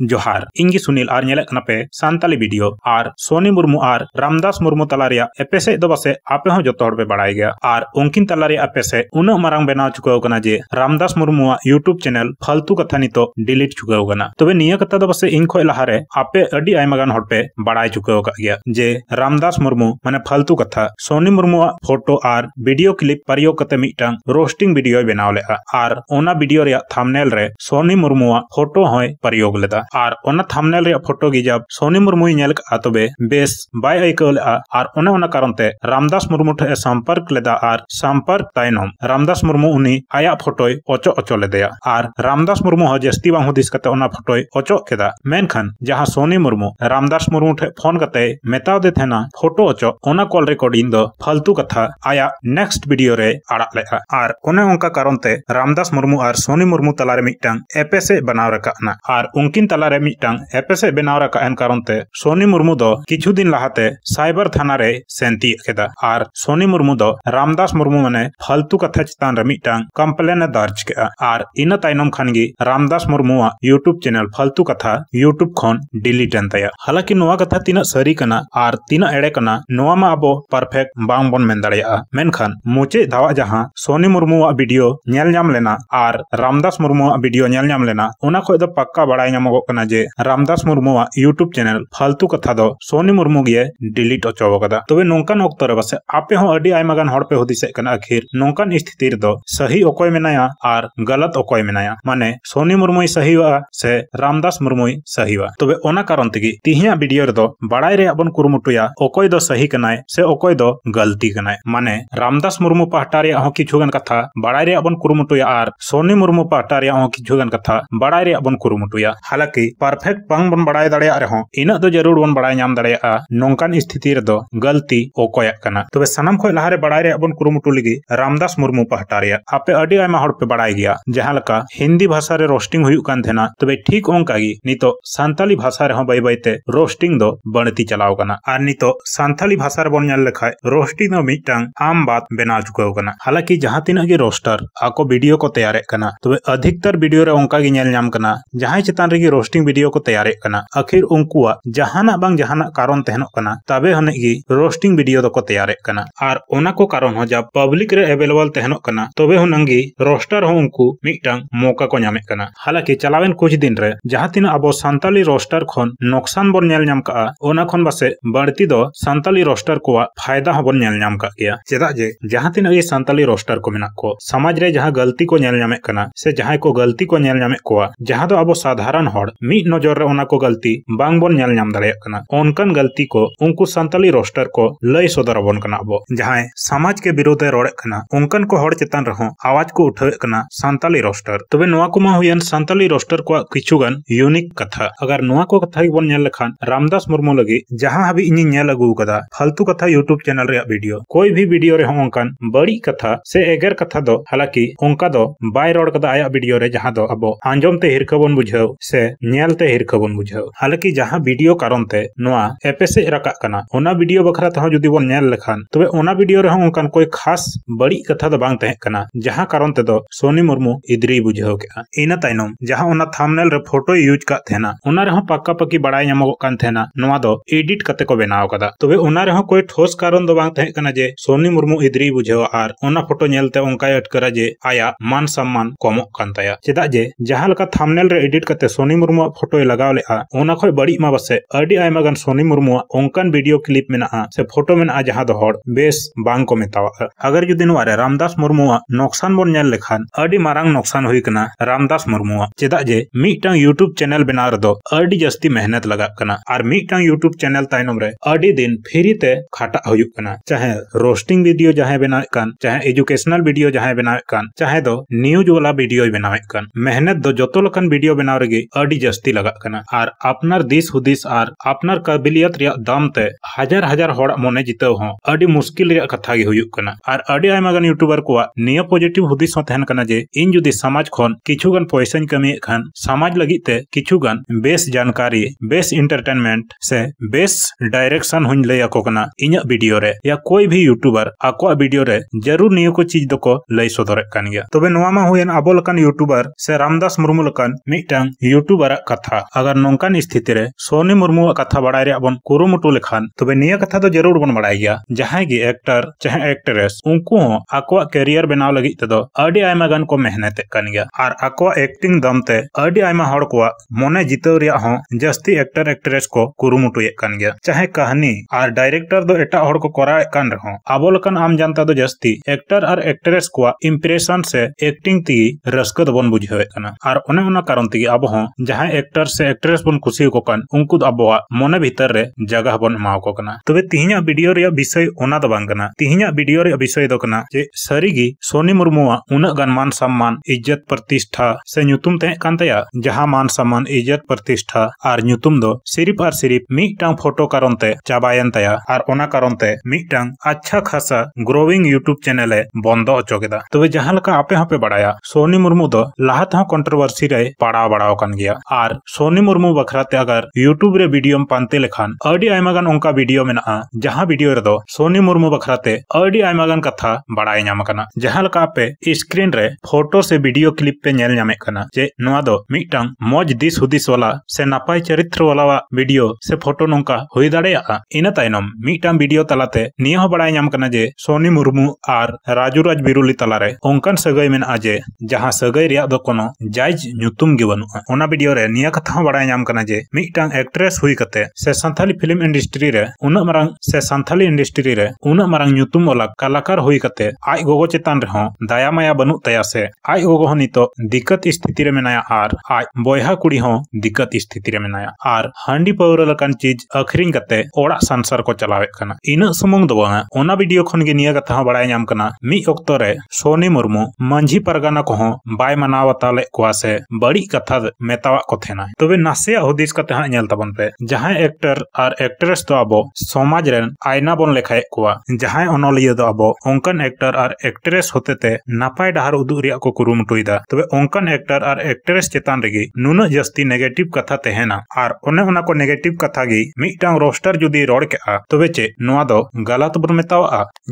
जोहार इंगी सुनील आर नपे सानी वीडियो आर सोनी मुर्मू आर रामदास मुर्मू तला एपेस बसे आपे जो बड़ा गया आर उनकिन तला एपेसे उंग बना चुका जे रामदास मुर्मू यूट्यूब चैनल फालतू कथा नित डिलीट चुका तब कथा तो पे इन खारे आपे गे बड़ा चुका जे रामदास मुर्मू मान फालतू कथा सोनी मुर्मू फोटो और वीडियो क्लिप प्रयोग मिट्टन रोस्टिंग वीडियो बनाव लेडियो थामनेल सोनी मुर्मू फोटो हय प्रयोग लेता ᱟᱨ ᱚᱱᱟ ᱛᱷᱟᱢᱱᱮᱞ ᱨᱮᱭᱟᱜ ᱯᱷᱳᱴᱳ ᱜᱮ ᱡᱟᱵ ᱥᱳᱱᱤ ᱢᱩᱨᱢᱩᱭ ᱧᱮᱞ ᱠᱟᱜᱼᱟ ᱛᱚᱵᱮ ᱵᱮᱥ ᱵᱟᱭ ᱟᱹᱭᱠᱟᱹᱣ ᱞᱮᱜᱼᱟ ᱟᱨ ᱚᱱᱮ ᱚᱱᱟ ᱠᱟᱨᱚᱱᱛᱮ ᱨᱟᱢᱫᱟᱥ ᱢᱩᱨᱢᱩ ᱴᱷᱮᱱ ᱮ ᱥᱚᱢᱯᱚᱨᱠ ᱞᱮᱫᱟ ᱟᱨ ᱥᱚᱢᱯᱚᱨᱠ ᱛᱟᱭᱱᱚᱢ ᱨᱟᱢᱫᱟᱥ ᱢᱩᱨᱢᱩ ᱩᱱᱤ ᱟᱭᱟᱜ ᱯᱷᱳᱴᱳᱭ ᱚᱪᱚᱜ ᱚᱪᱚ ᱞᱮᱫᱮᱭᱟ ᱟᱨ ᱨᱟᱢᱫᱟᱥ ᱢᱩᱨᱢᱩ ᱦᱚᱸ ᱡᱟᱹᱥᱛᱤ ᱵᱟᱝ ᱦᱩᱫᱤᱥ ᱠᱟᱛᱮ ᱚᱱᱟ ᱯᱷᱳᱴᱳᱭ ᱚᱪᱚᱜ ᱠᱮᱫᱟ ᱢᱮᱱᱠᱷᱟᱱ ᱡᱟᱦᱟᱸ ᱥᱳᱱᱤ ᱢᱩᱨᱢᱩ ᱨᱟᱢᱫᱟᱥ ᱢᱩᱨᱢᱩ ᱴᱷᱮᱱ ᱯᱷᱳᱱ ᱠᱟᱛᱮ ᱢᱮᱛᱟᱣ ᱫᱮ ᱛᱟᱦᱮᱱᱟ ᱯᱷᱳᱴᱳ ᱚᱪᱚᱜ ᱚᱱᱟ ᱠᱚᱞ ᱨᱮᱠᱚᱨᱰᱤᱝ ᱫᱚ ᱯᱷᱟᱞᱛᱩ ᱠᱟᱛᱷᱟ ᱟᱭᱟᱜ ᱱᱮᱠᱥᱴ ᱵᱷᱤᱰᱤᱭᱳ ᱨᱮ ᱟᱲᱟᱜ ᱞᱮᱜᱼᱟ ᱟᱨ ᱚᱱᱮ ᱚᱱᱠᱟ ᱠᱟᱨᱚᱱᱛᱮ ᱨᱟᱢᱫᱟᱥ ᱢᱩᱨᱢᱩ ᱟᱨ ᱥᱳᱱᱤ ᱢᱩᱨᱢᱩ ᱛᱟᱞᱟᱨᱮ ᱢᱤᱫᱴᱟᱝ ᱮᱯᱮᱥᱮ ᱵᱮᱱᱟᱣ ᱨᱟᱠᱟᱵ ᱮᱱᱟ ᱟᱨ ᱩᱱᱠᱤᱱ ᱛᱟᱞᱟᱨᱮ ᱢᱤᱫᱴᱟᱝ ᱮᱯᱮᱥᱮ ᱵᱮᱱᱟᱣ ᱨᱟᱠᱟᱵ ᱮᱱ ᱠᱟᱨᱚᱱᱛᱮ ᱥᱚᱱᱤ ᱢᱩᱨᱢᱩ ᱫᱚ ᱠᱤᱪᱷᱩ ᱫᱤᱱ ᱞᱟᱦᱟᱛᱮ ᱥᱟᱭᱵᱟᱨ ᱛᱷᱟᱱᱟ ᱨᱮᱭ ᱥᱮᱱ ᱛᱤᱭᱟᱹᱜ ᱠᱮᱫᱟ ᱟᱨ ᱥᱚᱱᱤ ᱢᱩᱨᱢᱩ ᱫᱚ ᱨᱟᱢᱫᱟᱥ ᱢᱩᱨᱢᱩ ᱢᱟᱱᱮ ᱯᱷᱟᱞᱛᱩ ᱠᱟᱛᱷᱟ ᱪᱮᱛᱟᱱ ᱨᱮ ᱢᱤᱫᱴᱟᱝ ᱠᱚᱢᱯᱞᱮᱱᱮ ᱫᱟᱨᱡ ᱠᱮᱜᱼᱟ ᱟᱨ ᱤᱱᱟᱹ ᱛᱟᱭᱱᱚᱢ ᱠᱷᱟᱱ ᱜᱮ ᱨᱟᱢᱫᱟᱥ ᱢᱩᱨᱢᱩᱣᱟᱜ ᱤᱭᱩᱴᱩᱵ ᱪᱮᱱᱮᱞ ᱯᱷᱟᱞᱛᱩ ᱠᱟᱛᱷᱟ ᱤᱭᱩᱴᱩᱵ ᱠᱷᱚᱱ ᱰᱤᱞᱤᱴ ᱮᱱ ᱛᱟᱭᱟ ᱦᱟᱞᱟᱠᱤ ᱱᱚᱣᱟ ᱠᱟᱛᱷᱟ ᱛᱤᱱᱟᱹᱜ ᱥᱟᱹᱨᱤ ᱠᱟᱱᱟ ᱟᱨ ᱛᱤᱱᱟᱹᱜ ᱮᱲᱮ ᱠᱟᱱᱟ ᱱᱚᱣᱟ ᱢᱟ ᱟᱵᱚ ᱯᱟᱨᱯᱷᱮᱠᱴ ᱵᱟᱝ ᱵᱚᱱ ᱢᱮᱱ ᱫᱟᱲᱮᱭᱟᱜᱼᱟ ᱢᱮᱱᱠᱷᱟᱱ ᱢᱩᱪᱟᱹᱫ ᱫᱷᱟᱣᱟᱜ ᱡᱟᱦᱟᱸ ᱥᱚᱱᱤ ᱢᱩᱨᱢᱩᱣᱟᱜ ᱵᱷᱤᱰᱤᱭᱳ ᱧᱮᱞ ᱧᱟᱢ ᱞᱮᱱᱟ ᱟᱨ ᱨᱟᱢᱫᱟᱥ ᱢᱩᱨᱢᱩᱣᱟᱜ ᱵᱷᱤᱰᱤᱭᱳ ᱧᱮᱞ ᱧᱟᱢ ᱞᱮᱱᱟ ᱚᱱᱟ ᱠᱷᱚᱡ ᱫᱚ ᱯᱟᱠᱠᱟ ᱵᱟᱲᱟᱭ ᱧᱟᱢᱚᱜ কনা যে রামদাস মুরমুয়া ইউটিউব চ্যানেল ফালতু কথা দ সনি মুরমু গিয়া ডিলিট অছবকদা তবে নোকানক তরে বাসে আপে হ অডি আইমাগান হড়পে হদিছেকনা अखिर নোকান স্থিতিৰ দ সহি অকৈ মেনায়া আর গালত অকৈ মেনায়া মানে সনি মুরমুই সহি ওয়া সে রামদাস মুরমুই সহি ওয়া তবে ওনা কারণতে কি তিহিয়া ভিডিওৰ দ বড়াইৰে আবন কুরমুটুয়া অকৈ দ সহি কেনায় সে অকৈ দ গালতি কেনায় মানে রামদাস মুরমু পাটাৰিয়া হ কি জুগন কথা বড়াইৰে আবন কুরমুটুয়া আর সনি মুরমু পাটাৰিয়া হ কি জুগন কথা বড়াইৰে আবন কুরমুটুয়া ताकि ᱯᱟᱨᱯᱷᱮᱠᱴ ᱵᱟᱝ ᱵᱚᱱ ᱵᱟᱲᱟᱭ ᱫᱟᱲᱮᱭᱟᱜ ᱨᱮᱦᱚᱸ ᱤᱱᱟᱹᱜ ᱫᱚ ᱡᱟᱹᱨᱩᱲ ᱵᱚᱱ ᱵᱟᱲᱟᱭ ᱧᱟᱢ ᱫᱟᱲᱮᱭᱟᱜᱼᱟ ᱱᱚᱝᱠᱟᱱ ᱥᱛᱷᱤᱛᱤ ᱨᱮᱫᱚ ᱜᱟᱹᱞᱛᱤ ᱚᱠᱚᱭᱟᱜ ᱠᱟᱱᱟ ᱛᱚᱵᱮ ᱥᱟᱱᱟᱢ ᱠᱷᱚᱱ ᱞᱟᱦᱟᱨᱮ ᱵᱟᱲᱟᱭ ᱨᱮᱭᱟᱜ ᱵᱚᱱ ᱠᱩᱨᱩᱢᱩᱴᱩ ᱞᱟᱹᱜᱤᱫ ᱨᱟᱢᱫᱟᱥ ᱢᱩᱨᱢᱩ ᱯᱟᱦᱴᱟ ᱨᱮᱭᱟᱜ ᱟᱯᱮ ᱟᱹᱰᱤ ᱟᱭᱢᱟ ᱦᱚᱲ ᱯᱮ ᱵᱟᱲᱟᱭ ᱜᱮᱭᱟ ᱡᱟᱦᱟᱸ ᱞᱮᱠᱟ ᱦᱤᱱᱫᱤ ᱵᱷᱟᱥᱟ ᱨᱮ ᱨᱳᱥᱴᱤᱝ ᱦᱩᱭᱩᱜ ᱠᱟᱱ ᱛᱟᱦᱮᱱᱟ ᱛᱚᱵᱮ ᱴᱷᱤᱠ ᱚᱱᱠᱟ ᱜᱮ ᱱᱤᱛᱚᱜ ᱥᱟᱱᱛᱟᱞᱤ ᱵᱷᱟᱥᱟ ᱨᱮᱦᱚᱸ ᱵᱟᱹᱭ ᱵᱟᱹᱭᱛᱮ ᱨᱳᱥᱴᱤᱝ ᱫᱚ ᱵᱟᱹᱲᱛᱤ ᱪᱟᱞᱟᱣ ᱠᱟᱱᱟ ᱟᱨ ᱱᱤᱛᱚᱜ ᱥᱟᱱᱛᱟᱞᱤ ᱵᱷᱟᱥᱟ ᱨᱮᱵᱚᱱ ᱧᱮᱞ ᱞᱮᱠᱷᱟᱡ ᱨᱳᱥᱴᱤᱝ ᱫᱚ ᱢᱤᱫᱴᱟᱝ ᱟᱢ ᱵᱟᱫ ᱵᱮᱱᱟᱣ ᱪᱩᱠᱟᱹᱣ ᱠᱟᱱᱟ ᱦᱟᱞᱟᱠᱤ ᱡᱟᱦᱟᱸ ᱛᱤᱱᱟᱹᱜ ᱜᱮ ᱨᱳᱥᱴᱟᱨ ᱟᱠᱚ ᱵᱷᱤᱰᱤᱭᱳ ᱠᱚ ᱛᱮᱭᱟᱨᱮᱫ ᱠᱟᱱᱟ ᱛᱚᱵᱮ ᱚᱫᱷᱤᱠᱛᱟᱨ ᱵᱷᱤᱰᱤᱭᱳ ᱨᱮ ᱚᱱᱠᱟ ᱜᱮ ᱧᱮᱞ ᱧᱟᱢ ᱠᱟᱱᱟ ᱡᱟᱦᱟᱸᱭ ᱪᱮᱛᱟᱱ ᱨᱮᱜᱮ रोस्टिंग भिडियो को तैयार आखिर उनकुआ जहाना बांग जहाना कारण तहनो तबे हने रोस्टिंग भिडियो को तैयार कना आर कारण हो जब पब्लिक रे अवेलेबल तहनो तबे हुनंगी रोस्टर हो उनकु मिटंग मौका को नामे कना हालाकि कुछ दिन रे जहां तिन अबो संताली रोस्टर खन नुकसान बन नेल नाम का ओना खन बसे बढ़ती दो संताली रोस्टर को फायदा हबन नेल चेदा जे जहां तिन ये रोस्टर को मिना को समाज रे जहाँ गलती को से जहां को गलती को नेल साधारण होड ᱢᱤᱫ ᱱᱚᱡᱚᱨ ᱨᱮ ᱚᱱᱟ ᱠᱚ ᱜᱟᱹᱞᱛᱤ ᱵᱟᱝ ᱵᱚᱱ ᱧᱮᱞ ᱧᱟᱢ ᱫᱟᱲᱮᱭᱟᱜ ᱠᱟᱱᱟ ᱚᱱᱠᱟᱱ ᱜᱟᱹᱞᱛᱤ ᱠᱚ ᱩᱱᱠᱩ ᱥᱟᱱᱛᱟᱞᱤ ᱨᱚᱥᱴᱟᱨ ᱠᱚ ᱞᱟᱹᱭ ᱥᱚᱫᱚᱨ ᱟᱵᱚᱱ ᱠᱟᱱᱟ ᱟᱵᱚ ᱡᱟᱦᱟᱸᱭ ᱥᱚᱢᱟᱡᱽ ᱠᱮ ᱵᱤᱨᱩᱫᱽ ᱮ ᱨᱚᱲᱮᱫ ᱠᱟᱱᱟ ᱚᱱᱠᱟᱱ ᱠᱚ ᱦᱚᱲ ᱪᱮᱛᱟᱱ ᱨᱮᱦᱚᱸ ᱟᱣᱟᱡ ᱠᱚ ᱩᱴᱷᱟᱹᱣᱮᱫ ᱠᱟᱱᱟ ᱥᱟᱱᱛᱟᱞᱤ ᱨᱚᱥᱴᱟᱨ ᱛᱚᱵᱮ ᱱᱚᱣᱟ ᱠᱚᱢᱟ ᱦᱩᱭᱮᱱ ᱥᱟᱱᱛᱟᱞᱤ ᱨᱚᱥᱴᱟᱨ ᱠᱚᱣᱟᱜ ᱠᱤᱪᱷᱩᱜᱟᱱ ᱤᱭᱩᱱᱤᱠ ᱠᱟᱛᱷᱟ ᱟᱜᱟᱨ ᱱᱚᱣᱟ ᱠᱚ ᱠᱟᱛᱷᱟ ᱜᱮᱵᱚᱱ ᱧᱮᱞ ᱞᱮᱠᱷᱟᱱ रामदास मुर्मू लगी जहां हबी इन नेल अगु कदा फालतू कथा यूट्यूब चैनल रे वीडियो कोई भी वीडियो रे होंकन बड़ी कथा से एगर कथा दो हालांकि उनका दो बाय रोड कदा आया वीडियो रे जहां दो अबो आंजम ते हिरखा बुझाओ से ᱧᱮᱞᱛᱮ ᱦᱤᱨᱠᱷᱟᱹ ᱵᱚᱱ ᱵᱩᱡᱷᱟᱹᱣ ᱦᱟᱞᱠᱤ ᱡᱟᱦᱟᱸ ᱵᱷᱤᱰᱤᱭᱳ ᱠᱟᱨᱚᱱ ᱛᱮ ᱱᱚᱣᱟ ᱮᱯᱮᱥᱮᱡ ᱨᱟᱠᱟᱜ ᱠᱟᱱᱟ ᱚᱱᱟ ᱵᱷᱤᱰᱤᱭᱳ ᱵᱟᱠᱷᱨᱟ ᱛᱮᱦᱚᱸ ᱡᱩᱫᱤ ᱵᱚᱱ ᱧᱮᱞ ᱞᱮᱠᱷᱟᱱ ᱛᱚᱵᱮ ᱚᱱᱟ ᱵᱷᱤᱰᱤᱭᱳ ᱨᱮᱦᱚᱸ ᱚᱱᱠᱟᱱ ᱠᱚᱭ ᱠᱷᱟᱥ ᱵᱟᱹᱲᱤᱡ ᱠᱟᱛᱷᱟ ᱫᱚ ᱵᱟᱝ ᱛᱟᱦᱮᱸ ᱠᱟᱱᱟ ᱡᱟᱦᱟᱸ ᱠᱟᱨᱚᱱ ᱛᱮᱫᱚ ᱥᱳᱱᱤ ᱢᱩᱨᱢᱩ ᱤᱫᱨᱤᱭ ᱵᱩᱡᱷᱟᱹᱣ ᱠᱮᱜᱼᱟ ᱤᱱᱟᱹ ᱛᱟᱭᱱᱚᱢ ᱡᱟᱦᱟᱸ ᱚᱱᱟ ᱛᱷᱟᱢᱱᱮᱞ ᱨᱮ ᱯᱷᱳᱴᱳᱭ ᱤᱭᱩᱡᱽ ᱠᱟᱜ ᱛᱟᱦᱮᱱᱟ ᱚᱱᱟ ᱨᱮᱦᱚᱸ ᱯᱟᱠᱟ ᱯᱟᱠᱤ ᱵᱟᱲᱟᱭ ᱧᱟᱢᱚᱜ ᱠᱟᱱ ᱛᱟᱦᱮᱱᱟ ᱱᱚᱣᱟ ᱫᱚ ᱮᱰᱤᱴ ᱠᱟᱛᱮ ᱠᱚ ᱵᱮᱱᱟᱣ ᱠᱟᱫᱟ ᱛᱚᱵᱮ ᱚᱱᱟ ᱨᱮᱦᱚᱸ ᱠᱚᱭ ᱴᱷᱳᱥ ᱠᱟᱨᱚᱱ ᱫᱚ ᱵᱟᱝ ᱛᱟᱦᱮᱸ ᱠᱟᱱᱟ ᱡᱮ ᱥᱳᱱᱤ ᱢᱩᱨᱢᱩ ᱤᱫᱨᱤᱭ ᱵᱩᱡᱷᱟᱹᱣᱟ ᱟᱨ ᱚᱱᱟ ᱯᱷᱳᱴᱳ ᱧᱮᱞᱛᱮ ᱚᱱᱠᱟᱭ ᱟᱴᱠᱟᱨᱟ ᱡᱮ ᱟᱭᱟᱜ ᱢᱟᱱ ᱥᱚᱢᱢᱟᱱ ᱠᱚᱢᱚᱜ ᱠᱟᱱ ᱛᱟᱭᱟ ᱪᱮᱫᱟᱜ ᱡᱮ ᱡᱟᱦᱟᱸ ᱞᱮᱠᱟ ᱛᱷᱟᱢᱱᱮᱞ ᱨᱮ ᱮᱰᱤᱴ ᱠᱟᱛᱮ ᱥᱳᱱᱤ मुरमु फोटो लगा लेना बड़ी मा बस अगर सोनी मुरमु ओंकन वीडियो क्लिप में से फोटो में जहाँ दो बेस बांग को मेतावा अगर जुदी नारे रामदास मुरमु नक्सान बन लेखान अड़ी मारांग नक्सान हुई रामदास मुरमु चेदा जे मीट यूट्यूब चैनल बना रही जस्ती मेहनत लगा और मिटांग यूट्यूब चैनल तायनम दिन फ्री ते खाटा होना चाहे रोस्टिंग वीडियो जहाँ बना चाहे एजुकेशनल वीडियो जहाँ बना चाहे दो न्यूज वाला वीडियो बना मेहनत दो जो वीडियो बनाव रगे ᱟᱹᱰᱤ ᱞᱟᱜᱟᱜ ᱠᱟᱱᱟ ᱟᱨ ᱟᱯᱱᱟᱨ ᱫᱤᱥ ᱦᱩᱫᱤᱥ ᱟᱨ ᱟᱯᱱᱟᱨ ᱠᱟᱵᱤᱞᱤᱭᱟᱛ ᱨᱮᱭᱟᱜ ᱫᱟᱢᱛᱮ ᱦᱟᱡᱟᱨ ᱦᱟᱡᱟᱨ ᱦᱚᱲᱟᱜ ᱢᱚᱱᱮ ᱡᱤᱛᱟᱹᱣ ᱦᱚᱸ ᱟᱹᱰᱤ ᱢᱩᱥᱠᱤᱞ ᱨᱮᱭᱟᱜ ᱠᱟᱛᱷᱟ ᱜᱮ ᱦᱩᱭᱩᱜ ᱠᱟᱱᱟ ᱟᱨ ᱟᱹᱰᱤ ᱟᱭᱢᱟ ᱜᱟᱱ ᱤᱭᱩᱴᱩᱵᱟᱨ ᱠᱚᱣᱟᱜ ᱱᱤᱭᱟᱹ ᱯᱚᱡᱤᱴᱤᱵ ᱦᱩᱫᱤᱥ ᱦᱚᱸ ᱛᱟᱦᱮᱱ ᱠᱟᱱᱟ ᱡᱮ ᱤᱧ ᱡᱩᱫᱤ ᱥᱚᱢᱟᱡᱽ ᱠᱷᱚᱱ ᱠᱤᱪᱷᱩ ᱜᱟᱱ ᱯᱚᱭᱥᱟᱧ ᱠᱟᱹᱢᱤᱭᱮᱫ ᱠᱷᱟᱱ ᱥᱚᱢᱟᱡᱽ ᱞᱟᱹᱜᱤᱫ ᱛᱮ ᱠᱤᱪᱷᱩ ᱜᱟᱱ बेस जानकारी बेस इंटरटेनमेंट से बेस डायरेक्शन हुई लय आको कना इन्या वीडियो रे या कोई भी यूट्यूबर आको वीडियो रे जरूर नियो को चीज दो को लय सोदर कान गया तबे नोवा मा हुएन आबो लकन यूट्यूबर से रामदास मुर्मू लकन मिटंग यूट्यूबर कथा अगर नौकान स्थिति सोनी मुर्मू कथा बड़ा बन कुरुमुटु लेखान तब कथा तो जरूर बन बड़ा गया जहां की एक्टर चाहे एक्ट्रेस उनको आको कैरियर बनाव लगे तो गन को मेहनत और आको एक्टिंग दम ते को मने जितव जस्ती एक्टर एक्ट्रेस को कुरुमुटुए चाहे कहानी और डायरेक्टर दो एट को करायकान रहो अबोलकान आम जनता दो जस्ती एक्टर और एक्ट्रेस को इम्प्रेशन से एक्टिंग ती रस्क बन बुझे और कारण तीन अब हों जहां एक्टर से एक्ट्रेस बन खुशी उनको अब मोने भीतर रे जगह बन को कना तबे तिहिया वीडियो रे विषय ओना द बांग कना तिहिया वीडियो रे विषय दो कना जे सरीगी सोनी मुर्मू आ उन गनमान सम्मान इज्जत प्रतिष्ठा से नुतुम ते कांतया जहां मान सम्मान इज्जत प्रतिष्ठा आर नुतुम दो सिर्फ आर सिर्फ मीटांग फोटो कारण ते चाबायन तया आर ओना कारण ते मीटांग अच्छा खासा ग्रोविंग यूट्यूब चैनल है बंद हो चुके तबे जहां का आपे हपे बढ़ाया सोनी मुर्मू दो लाहत हां कंट्रोवर्सी रे पड़ा बड़ा गया ᱟᱨ ᱥᱚᱱᱤ ᱢᱩᱨᱢᱩ ᱵᱟᱠᱷᱨᱟᱛᱮ ᱟᱜᱟᱨ ᱤᱭᱩᱴᱩᱵ ᱨᱮ ᱵᱷᱤᱰᱤᱭᱳᱢ ᱯᱟᱱᱛᱮ ᱞᱮᱠᱷᱟᱱ ᱟᱹᱰᱤ ᱟᱭᱢᱟᱜᱟᱱ ᱚᱱᱠᱟ ᱵᱷᱤᱰᱤᱭᱳ ᱢᱮᱱᱟᱜᱼᱟ ᱡᱟᱦᱟᱸ ᱵᱷᱤᱰᱤᱭᱳ ᱨᱮᱫᱚ ᱥᱚᱱᱤ ᱢᱩᱨᱢᱩ ᱵᱟᱠᱷᱨᱟᱛᱮ ᱟᱹᱰᱤ ᱟᱭᱢᱟᱜᱟᱱ ᱠᱟᱛᱷᱟ ᱵᱟᱲᱟᱭ ᱧᱟᱢ ᱟᱠᱟᱱᱟ ᱡᱟᱦᱟᱸ ᱞᱮᱠᱟ ᱟᱯᱮ ᱥᱠᱨᱤᱱ ᱨᱮ ᱯᱷᱳᱴᱳ ᱥᱮ ᱵᱷᱤᱰᱤᱭᱳ ᱠᱞᱤᱯ ᱯᱮ ᱧᱮᱞ ᱧᱟᱢᱮᱫ ᱠᱟᱱᱟ ᱡᱮ ᱱᱚᱣᱟ ᱫᱚ ᱢᱤᱫᱴᱟᱝ ᱢᱚᱡᱽ ᱫᱤᱥ ᱦᱩᱫᱤᱥ ᱣᱟᱞᱟ ᱥᱮ ᱱᱟᱯᱟᱭ ᱪᱚᱨᱤᱛᱨᱚ ᱣᱟᱞᱟᱣᱟᱜ ᱵᱷᱤᱰᱤᱭᱳ ᱥᱮ ᱯᱷᱳᱴᱳ ᱱᱚᱝᱠᱟ ᱦᱩᱭ ᱫᱟᱲᱮᱭᱟᱜᱼᱟ ᱤᱱᱟᱹ ᱛᱟᱭᱱᱚᱢ ᱢᱤᱫᱴᱟᱝ ᱵᱷᱤᱰᱤᱭᱳ ᱛᱟᱞᱟᱛᱮ ᱱᱤᱭᱟᱹ ᱦᱚᱸ ᱵᱟᱲᱟᱭ ᱧᱟᱢ ᱠᱟᱱᱟ ᱡᱮ ᱥᱚᱱᱤ ᱢᱩᱨᱢᱩ ᱟᱨ ᱨᱟᱡᱩᱨᱟᱡᱽ ᱵᱤᱨᱩᱞᱤ ᱛᱟᱞᱟᱨᱮ ᱚᱱᱠᱟᱱ ᱥᱟᱹᱜᱟᱹᱭ ᱢᱮᱱᱟᱜᱼᱟ ᱡᱮ ᱡᱟᱦᱟᱸ ᱥᱟᱹᱜᱟᱹᱭ ᱨᱮᱭᱟᱜ ᱫᱚ ᱠᱳᱱᱳ ᱡᱟᱭᱡ ᱧᱩᱛᱩᱢ ᱜᱮ ᱵᱟᱹᱱᱩᱜᱼᱟ ᱚᱱᱟ ᱵᱷᱤᱰᱤᱭᱳ ᱵᱷᱤᱰᱤᱭᱳ ᱨᱮ ᱱᱤᱭᱟᱹ ᱠᱟᱛᱷᱟ ᱦᱚᱸ ᱵᱟᱰᱟᱭ ᱧᱟᱢ ᱠᱟᱱᱟ ᱡᱮ ᱢᱤᱫᱴᱟᱝ ᱮᱠᱴᱨᱮᱥ ᱦᱩᱭ ᱠᱟᱛᱮ ᱥᱮ ᱥᱟᱱᱛᱟᱞᱤ ᱯᱷᱤᱞᱤᱢ ᱤᱱᱰᱟᱥᱴᱨᱤ ᱨᱮ ᱩᱱᱟᱹᱜ ᱢᱟᱨᱟᱝ ᱥᱮ ᱥᱟᱱᱛᱟᱞᱤ ᱤᱱᱰᱟᱥᱴᱨᱤ ᱨᱮ ᱩᱱᱟᱹᱜ ᱢᱟᱨᱟᱝ ᱧᱩᱛᱩᱢ ᱚᱞᱟ ᱠᱟᱞᱟᱠᱟᱨ ᱦᱩᱭ ᱠᱟᱛᱮ ᱟᱡ ᱜᱚᱜᱚ ᱪᱮᱛᱟᱱ ᱨᱮᱦᱚᱸ ᱫᱟᱭᱟ ᱢᱟᱭᱟ ᱵᱟᱹᱱᱩᱜ ᱛᱟᱭᱟ ᱥᱮ ᱟᱡ ᱜᱚᱜᱚ ᱦᱚᱸ ᱱᱤᱛᱚᱜ ᱫᱤᱠᱠᱟᱛ ᱥᱛᱷᱤᱛᱤ ᱨᱮ ᱢᱮᱱᱟᱭᱟ ᱟᱨ ᱟᱡ ᱵᱚᱭᱦᱟ ᱠᱩᱲᱤ ᱦᱚᱸ ᱫᱤᱠᱠᱟᱛ ᱥᱛᱷᱤᱛᱤ ᱨᱮ ᱢᱮᱱᱟᱭᱟ ᱟᱨ ᱦᱟᱺᱰᱤ ᱯᱟᱹᱣᱨᱟᱹ ᱞᱮᱠᱟᱱ ᱪᱤᱡ ᱟᱹᱠᱷᱨᱤᱧ ᱠᱟᱛᱮ ᱚᱲᱟᱜ ᱥᱚᱝᱥᱟᱨ ᱠᱚ ᱪᱟᱞᱟᱣᱮᱫ ᱠᱟᱱᱟ ᱤᱱᱟᱹᱜ ᱥᱩᱢᱩᱝ ᱫᱚ ᱵᱟᱝᱟ ᱚᱱᱟ ᱵᱷᱤᱰᱤᱭᱳ ᱠᱷᱚᱱ ᱜᱮ ᱱᱤᱭᱟᱹ ᱠᱟᱛᱷᱟ ᱦᱚᱸ ᱵᱟᱰᱟᱭ ᱧᱟᱢ ᱠᱟᱱᱟ ᱢᱤᱫ ᱚᱠᱛᱚ ᱨᱮ ᱥᱳᱱᱤ ᱢᱩᱨᱢᱩ ᱢᱟᱺᱡᱷᱤ ᱯᱟᱨᱜᱟᱱᱟ ᱠᱚᱦᱚᱸ ᱵᱟᱭ ᱢᱟᱱᱟᱣ ᱵᱟᱛᱟᱣ ᱞᱮᱫ ᱠᱚᱣᱟ ᱥᱮ ᱵᱟᱹᱲᱤᱡ ᱠᱟᱛᱷᱟ ᱢᱮᱛᱟᱣᱟᱜ কত テナ তবে নাছে অহদেশ কা তেনা এল তাবন পে যাহা এক্টর আর অ্যাক্ট্রেস তো আবো সমাজ র আইনা বন লেখাই কোয়া যাহা অনলিয় দ আবো অংকন এক্টর আর অ্যাক্ট্রেস হতেতে নাপাই ডাহর উদুরিয়া কো কুরুম টুয়দা তবে অংকন এক্টর আর অ্যাক্ট্রেস চেতন রেগি নুনো জস্তি নেগেটিভ কথা তেহেনা আর অনে হনা কো নেগেটিভ কথা গি মিটাং রোস্টার জুদি রড় কেয়া তবে চে নোয়া দ গালত বর মেতাওয়া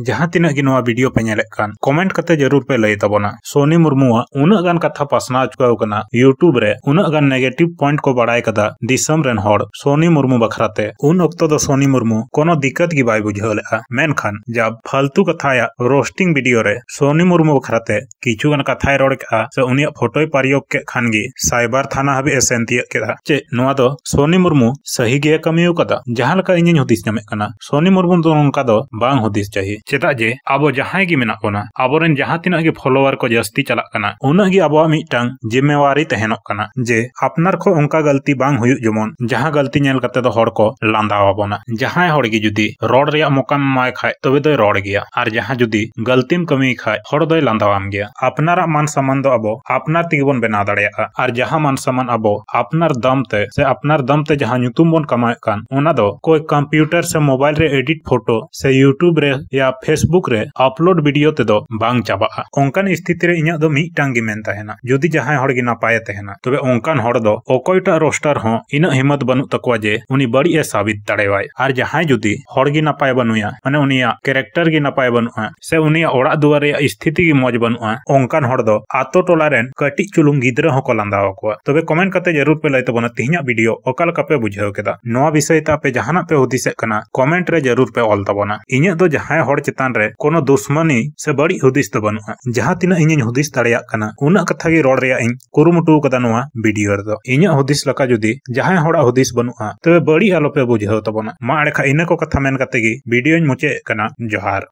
যাহা তিন গি নোয়া ভিডিও পে নলে কান কমেন্ট করতে জরুর পে লাই তাবনা সনি মুরমুয়া উনা গান কথা পাসনা চুকওকনা ইউটিউব রে উনা গান ᱱᱮᱜᱮᱴᱤᱵᱷ ᱯᱚᱭᱮᱱᱴ ᱠᱚ ᱵᱟᱲᱟᱭ ᱠᱟᱫᱟ ᱫᱤᱥᱚᱢ ᱨᱮᱱ ᱦᱚᱲ ᱥᱚᱱᱤ ᱢᱩᱨᱢᱩ ᱵᱟᱠᱷᱨᱟᱛᱮ ᱩᱱ ᱚᱠᱛᱚ ᱫᱚ ᱥᱚᱱᱤ ᱢᱩᱨᱢᱩ ᱠᱳᱱᱳ दिक्कत ᱜᱮ ᱵᱟᱭ ᱵᱩᱡᱷᱟᱹᱣ ᱞᱮᱜᱼᱟ ᱢᱮᱱᱠᱷᱟᱱ ᱡᱟᱵ ᱯᱷᱟᱞᱛᱩ ᱠᱟᱛᱷᱟᱭᱟ ᱨᱳᱥᱴᱤᱝ ᱵᱷᱤᱰᱤᱭᱳ ᱨᱮ ᱥᱚᱱᱤ ᱢᱩᱨᱢᱩ ᱵᱟᱠᱷᱨᱟᱛᱮ ᱠᱤᱪᱷᱩᱜᱟᱱ ᱠᱟᱛᱷᱟᱭ ᱨᱚᱲ ᱠᱮᱜᱼᱟ ᱥᱮ ᱩᱱᱤᱭᱟᱜ ᱯᱷᱳᱴᱳᱭ ᱯᱨᱚᱭᱳᱜ ᱠᱮᱫ ᱠᱷᱟᱱ ᱜᱮ ᱥᱟᱭᱵᱟᱨ ᱛᱷᱟᱱᱟ ᱦᱟᱹᱵᱤᱡ ᱮ ᱥᱮᱱ ᱛᱤᱭᱟᱹᱜ ᱠᱮᱫᱟ ᱪᱮᱫ ᱱᱚᱣᱟ ᱫᱚ ᱥᱚᱱᱤ ᱢᱩᱨᱢᱩ ᱥᱟᱹᱦᱤ ᱜᱮ ᱠᱟᱹᱢᱤᱭᱟᱹ ᱠᱟᱫᱟ ᱡᱟᱦᱟᱸ ᱞᱮᱠᱟ ᱤᱧᱤᱧ ᱦᱩᱫᱤᱥ ᱧᱟᱢᱮᱫ ᱠᱟᱱᱟ ᱥᱚᱱᱤ ᱢᱩᱨᱢᱩ ᱫᱚ ᱱᱚᱝᱠᱟ ᱫᱚ ᱵᱟᱝ ᱦᱩᱫᱤᱥ ᱪᱟᱹᱦᱤ ᱪᱮᱫᱟᱜ ᱡᱮ ᱟᱵᱚ ᱡᱟᱦᱟᱸᱭ ᱜᱮ ᱢᱮᱱᱟᱜ ᱵᱚᱱᱟ ᱟᱵᱚᱨᱮᱱ ᱡᱟᱦᱟᱸ ᱛᱤᱱᱟᱹᱜ ᱜᱮ ᱯᱷᱚᱞᱳᱣᱟᱨ ᱠᱚ ᱡᱟᱹᱥᱛᱤ ᱪᱟᱞᱟᱜ ᱠᱟᱱᱟ ᱩᱱᱟᱹᱜ ᱜᱮ ᱟᱵᱚᱣᱟᱜ ᱢᱤᱫᱴᱟᱝ ᱡᱤᱢᱮᱣᱟᱨᱤ ᱛᱟᱦᱮᱱᱚᱜ ᱠᱟᱱᱟ ᱡᱮ ᱟᱯᱱᱟᱨ ᱠᱷᱚᱱ ᱚᱱᱠᱟ ᱜᱟᱹᱞᱛᱤ ᱵᱟᱝ ᱦᱩᱭᱩᱜ ᱡᱮᱢᱚᱱ ᱡᱟᱦᱟᱸ ᱜᱟᱹᱞᱛᱤ ᱧᱮᱞ ᱠᱟᱛᱮ ᱫᱚ ᱦᱚᱲ ᱠᱚ ᱞᱟᱸᱫᱟᱣᱟᱵᱚᱱᱟ ᱡᱟᱦᱟᱸᱭ ᱦᱚᱲ ᱜᱮ ᱡᱩᱫᱤ ᱨᱚᱲ ᱨᱮᱭᱟᱜ ᱢᱚᱠᱟᱢ ᱮᱢᱟᱭ ᱠᱷᱟᱡ ᱛᱚᱵᱮ ᱫᱚᱭ ᱨᱚᱲ ᱜᱮᱭᱟ ᱟᱨ ᱡᱟᱦᱟᱸ ᱡᱩᱫᱤ ᱜᱟᱹᱞᱛᱤᱢ ᱠᱟᱹᱢᱤ ᱠᱷᱟᱡ ᱦᱚᱲ ᱫᱚᱭ ᱞᱟᱸᱫᱟᱣᱟᱢ ᱜᱮᱭᱟ ᱟᱯᱱᱟᱨᱟᱜ ᱢᱟᱱ ᱥᱟᱢᱟᱱ ᱫᱚ ᱟᱵᱚ ᱟᱯᱱᱟᱨ ᱛᱮᱜᱮ ᱵᱚᱱ ᱵᱮᱱᱟᱣ ᱫᱟᱲᱮᱭᱟᱜᱼᱟ ᱟᱨ ᱡᱟᱦᱟᱸ ᱢᱟᱱ ᱥᱟᱢᱟᱱ ᱟᱵᱚ ᱟᱯᱱᱟᱨ ᱫᱟᱢ ᱛᱮ ᱥᱮ ᱟᱯᱱᱟᱨ ᱫᱟᱢ ᱛᱮ ᱡᱟᱦᱟᱸ ᱧᱩᱛᱩᱢ ᱵᱚᱱ ᱠᱟᱢᱟᱣᱮᱫ ᱠᱟᱱ ᱚᱱᱟ ᱫᱚ ᱠᱚᱭ ᱠᱚᱢᱯᱤᱭᱩᱴᱟᱨ ᱥᱮ ᱢᱳᱵᱟᱭᱤᱞ ᱨᱮ ᱮᱰᱤᱴ ᱯᱷᱳᱴᱳ ᱥᱮ ᱤᱭᱩᱴᱩᱵ ᱨᱮ ᱭᱟ ᱯᱷᱮᱥᱵᱩᱠ ᱨᱮ ᱟᱯᱞᱳᱰ ᱵᱷᱤᱰᱤᱭᱳ ᱛᱮᱫᱚ ᱵᱟᱝ ᱪᱟᱵᱟᱜᱼᱟ ᱚᱱᱠᱟᱱ ᱥᱛᱷᱤᱛᱤ ᱨᱮ ᱤᱧᱟᱹᱜ ᱫᱚ ᱢᱤᱫᱴᱟᱝ ᱜᱮ ᱢᱮᱱ ᱛᱟᱦᱮᱱᱟ ᱡᱩᱫᱤ ᱡᱟᱦᱟᱸᱭ ᱦᱚᱲ ᱜᱮ ᱱᱟᱯᱟᱭᱮ ᱛᱟᱦᱮᱱᱟ ᱛᱚᱵᱮ ᱚᱱᱠᱟᱱ ᱦᱚᱲ ᱦᱚᱲ ᱫᱚ ᱚᱠᱚᱭᱴᱟᱜ ᱨᱳᱥᱴᱟᱨ ᱦᱚᱸ ᱤᱱᱟᱹᱜ ᱦᱤᱢᱢᱚᱛ ᱵᱟᱹᱱᱩᱜ ᱛᱟᱠᱚᱣᱟ ᱡᱮ ᱩᱱᱤ ᱵᱟᱹᱲᱤᱡ ᱮ ᱥᱟᱵᱤᱛ ᱫᱟᱲᱮᱣᱟᱭ ᱟᱨ ᱡᱟᱦᱟᱸᱭ ᱡᱩᱫᱤ ᱦᱚᱲ ᱜᱮ ᱱᱟᱯᱟᱭ ᱵᱟᱹᱱᱩᱭᱟ ᱢᱟᱱᱮ ᱩᱱᱤᱭᱟᱜ ᱠᱮᱨᱮᱠᱴᱟᱨ ᱜᱮ ᱱᱟᱯᱟᱭ ᱵᱟᱹᱱᱩᱜᱼᱟ ᱥᱮ ᱩᱱᱤᱭᱟᱜ ᱚᱲᱟᱜ ᱫᱩᱣᱟᱹᱨ ᱨᱮᱭᱟᱜ ᱥᱛᱷᱤᱛᱤ ᱜᱮ ᱢᱚᱡᱽ ᱵᱟᱹᱱᱩᱜᱼᱟ ᱚᱱᱠᱟᱱ ᱦᱚᱲ ᱫᱚ ᱟᱛᱳ ᱴᱚᱞᱟ ᱨᱮᱱ ᱠᱟᱹᱴᱤᱡ ᱪᱩᱞᱩᱝ ᱜᱤᱫᱽᱨᱟᱹ ᱦᱚᱸᱠᱚ ᱞᱟᱸᱫᱟ ᱟᱠᱚᱣᱟ ᱛᱚᱵᱮ ᱠᱚᱢᱮᱱᱴ ᱠᱟᱛᱮ ᱡᱟᱹᱨᱩᱨ ᱯᱮ ᱞᱟᱹᱭ ᱛᱟᱵᱚᱱᱟ ᱛᱤᱦᱤᱧᱟᱜ ᱵᱷᱤᱰᱤᱭᱳ ᱚᱠᱟ ᱞᱮᱠᱟ ᱯᱮ ᱵᱩᱡᱷᱟᱹᱣ ᱠᱮᱫᱟ ᱱᱚᱣᱟ ᱵᱤᱥᱚᱭ ᱛᱮ ᱟᱯᱮ ᱡᱟᱦᱟᱱᱟᱜ ᱯᱮ ᱦᱩᱫᱤᱥᱮᱜ ᱠᱟᱱᱟ ᱠᱚᱢᱮᱱᱴ ᱨᱮ ᱡᱟᱹᱨᱩᱨ ᱯᱮ ᱚᱞ ᱛᱟᱵᱚᱱᱟ ᱤᱧᱟᱹᱜ ᱫᱚ ᱡᱟᱦᱟᱸᱭ ᱦᱚᱲ ᱪᱮᱛᱟᱱ ᱨᱮ ᱠᱳᱱᱳ ᱫᱩᱥᱢᱟᱱᱤ ᱥᱮ ᱵᱟᱹᱲᱤᱡ ᱦᱩᱫᱤᱥ ᱫᱚ ᱵᱟᱹᱱᱩᱜᱼᱟ ᱡᱟᱦᱟᱸ ᱛᱤᱱᱟᱹᱜ ᱤᱧᱤᱧ ᱦᱩᱫᱤᱥ ᱫᱟᱲᱮᱭᱟᱜ ᱠᱟᱱᱟ ᱩᱱᱟᱹᱜ ᱠᱟᱛᱷᱟ ᱜᱮ ᱨᱚᱲ ᱨᱮᱭᱟᱜ ᱤᱧ ᱠᱩᱨᱩᱢᱩᱴᱩ ᱟᱠᱟᱫᱟ ᱱᱚᱣᱟ ᱵᱷᱤᱰᱤᱭᱳ ᱨᱮᱫᱚ ᱤᱧᱟᱹᱜ ᱦᱩᱫᱤᱥ ᱞᱮᱠᱟ ᱡᱩᱫᱤ ᱡᱟᱦᱟᱸᱭ ᱦᱚᱲᱟᱜ ᱦᱩᱫᱤᱥ ᱵᱟᱹᱱᱩᱜᱼᱟ ᱛᱚᱵᱮ ᱵᱟᱹᱲᱤᱡ ᱟᱞᱚᱯᱮ ᱵᱩᱡᱷᱟᱹᱣ ᱛᱟᱵᱚᱱᱟ ᱢᱟ ᱮᱸᱰᱮᱠᱷᱟᱱ ᱤᱱᱟᱹ ᱠᱚ ᱠᱟᱛᱷᱟ ᱢᱮᱱ ᱠᱟᱛᱮ ᱜᱮ ᱵᱷᱤᱰᱤᱭᱳᱧ ᱢᱩᱪᱟᱹᱫ ᱠᱟᱱᱟ ᱡᱚᱦᱟᱨ